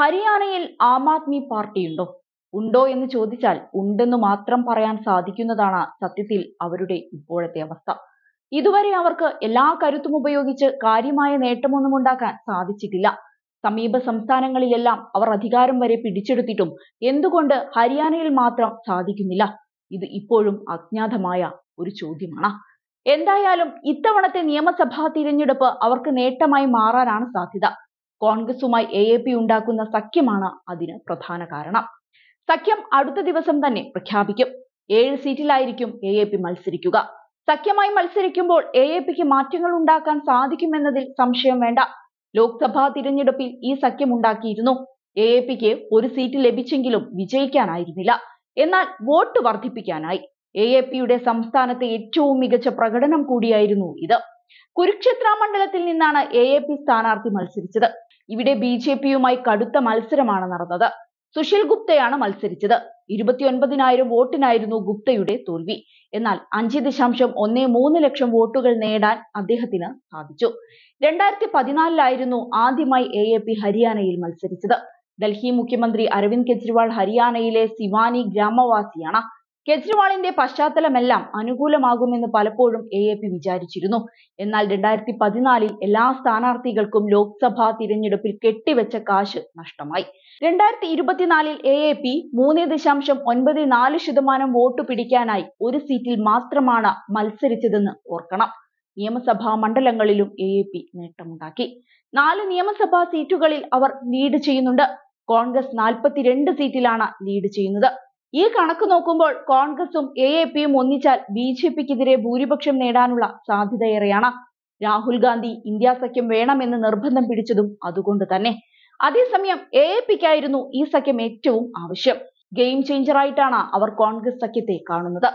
ഹരിയാനയിൽ ആം ആദ്മി ഉണ്ടോ ഉണ്ടോ എന്ന് ചോദിച്ചാൽ ഉണ്ടെന്ന് മാത്രം പറയാൻ സാധിക്കുന്നതാണ് സത്യത്തിൽ അവരുടെ ഇപ്പോഴത്തെ അവസ്ഥ ഇതുവരെ അവർക്ക് എല്ലാ കരുത്തും ഉപയോഗിച്ച് കാര്യമായ നേട്ടമൊന്നും ഉണ്ടാക്കാൻ സാധിച്ചിട്ടില്ല സമീപ സംസ്ഥാനങ്ങളിലെല്ലാം അവർ അധികാരം വരെ പിടിച്ചെടുത്തിട്ടും എന്തുകൊണ്ട് ഹരിയാനയിൽ മാത്രം സാധിക്കുന്നില്ല ഇത് ഇപ്പോഴും അജ്ഞാതമായ ഒരു ചോദ്യമാണ് എന്തായാലും ഇത്തവണത്തെ നിയമസഭാ തിരഞ്ഞെടുപ്പ് അവർക്ക് നേട്ടമായി മാറാനാണ് സാധ്യത കോൺഗ്രസുമായി എ എ പി ഉണ്ടാക്കുന്ന സഖ്യമാണ് അതിന് പ്രധാന കാരണം സഖ്യം അടുത്ത ദിവസം തന്നെ പ്രഖ്യാപിക്കും ഏഴ് സീറ്റിലായിരിക്കും എ എ പി മത്സരിക്കുക സഖ്യമായി മത്സരിക്കുമ്പോൾ എ എ പിക്ക് മാറ്റങ്ങൾ ഉണ്ടാക്കാൻ സാധിക്കുമെന്നതിൽ സംശയം വേണ്ട ലോക്സഭാ തിരഞ്ഞെടുപ്പിൽ ഈ സഖ്യം ഉണ്ടാക്കിയിരുന്നു എ എ പിക്ക് ഒരു സീറ്റ് ലഭിച്ചെങ്കിലും വിജയിക്കാനായിരുന്നില്ല എന്നാൽ വോട്ട് വർദ്ധിപ്പിക്കാനായി എ എ പിയുടെ സംസ്ഥാനത്തെ ഏറ്റവും മികച്ച പ്രകടനം കൂടിയായിരുന്നു ഇത് കുരുക്ഷേത്ര മണ്ഡലത്തിൽ നിന്നാണ് എ എ പി സ്ഥാനാർത്ഥി മത്സരിച്ചത് ഇവിടെ ബി ജെ പിയുമായി കടുത്ത മത്സരമാണ് നടന്നത് സുശീൽ ഗുപ്തയാണ് മത്സരിച്ചത് ഇരുപത്തിയൊൻപതിനായിരം വോട്ടിനായിരുന്നു ഗുപ്തയുടെ തോൽവി എന്നാൽ അഞ്ച് ദശാംശം ഒന്നേ മൂന്ന് ലക്ഷം വോട്ടുകൾ നേടാൻ അദ്ദേഹത്തിന് സാധിച്ചു രണ്ടായിരത്തി പതിനാലിലായിരുന്നു ആദ്യമായി എ എ പി ഹരിയാനയിൽ മത്സരിച്ചത് ഡൽഹി മുഖ്യമന്ത്രി അരവിന്ദ് കെജ്രിവാൾ ഹരിയാനയിലെ സിവാനി ഗ്രാമവാസിയാണ് കെജ്രിവാളിന്റെ പശ്ചാത്തലമെല്ലാം അനുകൂലമാകുമെന്ന് പലപ്പോഴും എ എ പി വിചാരിച്ചിരുന്നു എന്നാൽ രണ്ടായിരത്തി പതിനാലിൽ എല്ലാ സ്ഥാനാർത്ഥികൾക്കും ലോക്സഭാ തിരഞ്ഞെടുപ്പിൽ കെട്ടിവെച്ച കാശ് നഷ്ടമായി രണ്ടായിരത്തി ഇരുപത്തിനാലിൽ എ എ പി മൂന്ന് ദശാംശം ഒൻപത് നാല് ശതമാനം വോട്ട് പിടിക്കാനായി ഒരു സീറ്റിൽ മാത്രമാണ് മത്സരിച്ചതെന്ന് ഓർക്കണം നിയമസഭാ മണ്ഡലങ്ങളിലും എ എ പി നേട്ടമുണ്ടാക്കി നാല് നിയമസഭാ സീറ്റുകളിൽ അവർ ലീഡ് ചെയ്യുന്നുണ്ട് കോൺഗ്രസ് നാൽപ്പത്തിരണ്ട് സീറ്റിലാണ് ലീഡ് ചെയ്യുന്നത് ഈ കണക്ക് നോക്കുമ്പോൾ കോൺഗ്രസും എ എ പിയും ഒന്നിച്ചാൽ ബി ജെ പിക്കെതിരെ ഭൂരിപക്ഷം നേടാനുള്ള സാധ്യതയേറെയാണ് രാഹുൽ ഗാന്ധി ഇന്ത്യ സഖ്യം വേണമെന്ന് നിർബന്ധം പിടിച്ചതും അതുകൊണ്ട് തന്നെ അതേസമയം എ എ പിക്കായിരുന്നു ഈ സഖ്യം ഏറ്റവും ആവശ്യം ഗെയിം ചേഞ്ചറായിട്ടാണ് അവർ കോൺഗ്രസ് സഖ്യത്തെ കാണുന്നത്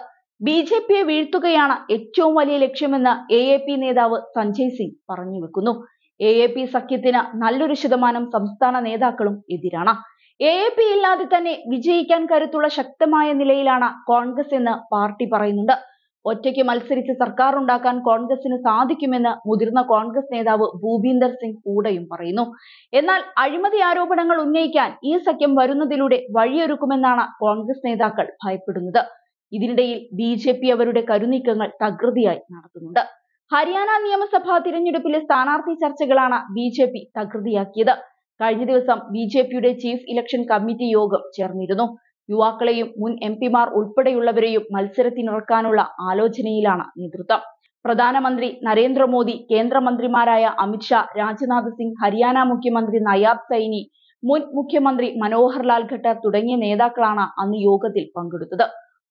ബി ജെ പിയെ വീഴ്ത്തുകയാണ് ഏറ്റവും വലിയ ലക്ഷ്യമെന്ന് എ എ പി നേതാവ് സഞ്ജയ് സിംഗ് പറഞ്ഞു വെക്കുന്നു എ എ പി സഖ്യത്തിന് നല്ലൊരു ശതമാനം സംസ്ഥാന നേതാക്കളും എതിരാണ് എ പി ഇല്ലാതെ തന്നെ വിജയിക്കാൻ കരുത്തുള്ള ശക്തമായ നിലയിലാണ് കോൺഗ്രസ് എന്ന് പാർട്ടി പറയുന്നുണ്ട് ഒറ്റയ്ക്ക് മത്സരിച്ച് സർക്കാർ ഉണ്ടാക്കാൻ കോൺഗ്രസിന് സാധിക്കുമെന്ന് മുതിർന്ന കോൺഗ്രസ് നേതാവ് ഭൂപീന്ദർ സിംഗ് കൂടെയും പറയുന്നു എന്നാൽ അഴിമതി ആരോപണങ്ങൾ ഉന്നയിക്കാൻ ഈ സഖ്യം വരുന്നതിലൂടെ വഴിയൊരുക്കുമെന്നാണ് കോൺഗ്രസ് നേതാക്കൾ ഭയപ്പെടുന്നത് ഇതിനിടയിൽ ബി ജെ പി അവരുടെ കരുനീക്കങ്ങൾ തകൃതിയായി നടത്തുന്നുണ്ട് ഹരിയാന നിയമസഭാ തിരഞ്ഞെടുപ്പിലെ സ്ഥാനാർത്ഥി ചർച്ചകളാണ് ബി ജെ പി തകൃതിയാക്കിയത് കഴിഞ്ഞ ദിവസം ബി ജെ പിയുടെ ചീഫ് ഇലക്ഷൻ കമ്മിറ്റി യോഗം ചേർന്നിരുന്നു യുവാക്കളെയും മുൻ എം പിമാർ ഉൾപ്പെടെയുള്ളവരെയും മത്സരത്തിനിറക്കാനുള്ള ആലോചനയിലാണ് നേതൃത്വം പ്രധാനമന്ത്രി നരേന്ദ്രമോദി കേന്ദ്രമന്ത്രിമാരായ അമിത്ഷാ രാജ്നാഥ് സിംഗ് ഹരിയാന മുഖ്യമന്ത്രി നയാബ് സൈനി മുൻ മുഖ്യമന്ത്രി മനോഹർ ലാൽ ഖട്ടർ തുടങ്ങിയ നേതാക്കളാണ് അന്ന് യോഗത്തിൽ പങ്കെടുത്തത്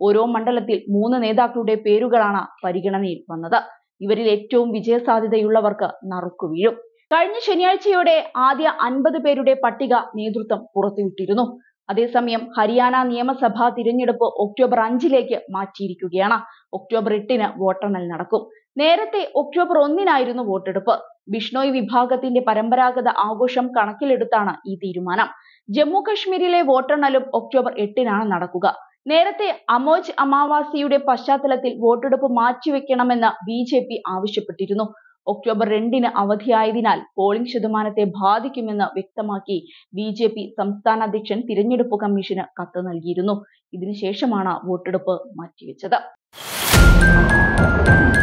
ഓരോ മണ്ഡലത്തിൽ മൂന്ന് നേതാക്കളുടെ പേരുകളാണ് പരിഗണനയിൽ വന്നത് ഇവരിൽ ഏറ്റവും വിജയസാധ്യതയുള്ളവർക്ക് നറുക്കു വീഴും കഴിഞ്ഞ ശനിയാഴ്ചയോടെ ആദ്യ അൻപത് പേരുടെ പട്ടിക നേതൃത്വം പുറത്തുവിട്ടിരുന്നു അതേസമയം ഹരിയാന നിയമസഭാ തിരഞ്ഞെടുപ്പ് ഒക്ടോബർ അഞ്ചിലേക്ക് മാറ്റിയിരിക്കുകയാണ് ഒക്ടോബർ എട്ടിന് വോട്ടെണ്ണൽ നടക്കും നേരത്തെ ഒക്ടോബർ ഒന്നിനായിരുന്നു വോട്ടെടുപ്പ് ബിഷ്ണോയ് വിഭാഗത്തിന്റെ പരമ്പരാഗത ആഘോഷം കണക്കിലെടുത്താണ് ഈ തീരുമാനം ജമ്മു കശ്മീരിലെ വോട്ടെണ്ണലും ഒക്ടോബർ എട്ടിനാണ് നടക്കുക നേരത്തെ അമോജ് അമാവാസിയുടെ പശ്ചാത്തലത്തിൽ വോട്ടെടുപ്പ് മാറ്റിവെക്കണമെന്ന് ബി ജെ പി ആവശ്യപ്പെട്ടിരുന്നു ഒക്ടോബർ രണ്ടിന് അവധിയായതിനാൽ പോളിംഗ് ശതമാനത്തെ ബാധിക്കുമെന്ന് വ്യക്തമാക്കി ബി ജെ പി സംസ്ഥാന അധ്യക്ഷൻ തിരഞ്ഞെടുപ്പ് കമ്മീഷന് കത്ത് നൽകിയിരുന്നു ഇതിനുശേഷമാണ് വോട്ടെടുപ്പ് മാറ്റിവെച്ചത്